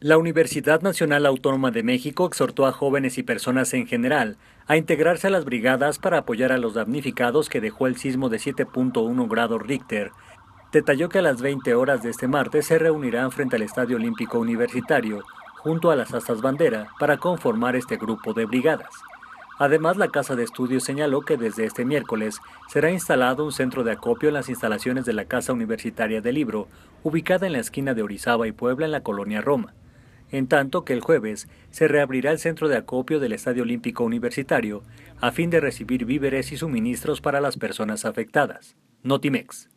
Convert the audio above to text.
La Universidad Nacional Autónoma de México exhortó a jóvenes y personas en general a integrarse a las brigadas para apoyar a los damnificados que dejó el sismo de 7.1 grado Richter. Detalló que a las 20 horas de este martes se reunirán frente al Estadio Olímpico Universitario, junto a las astas bandera, para conformar este grupo de brigadas. Además, la Casa de Estudios señaló que desde este miércoles será instalado un centro de acopio en las instalaciones de la Casa Universitaria del Libro, ubicada en la esquina de Orizaba y Puebla en la colonia Roma en tanto que el jueves se reabrirá el centro de acopio del Estadio Olímpico Universitario a fin de recibir víveres y suministros para las personas afectadas. Notimex.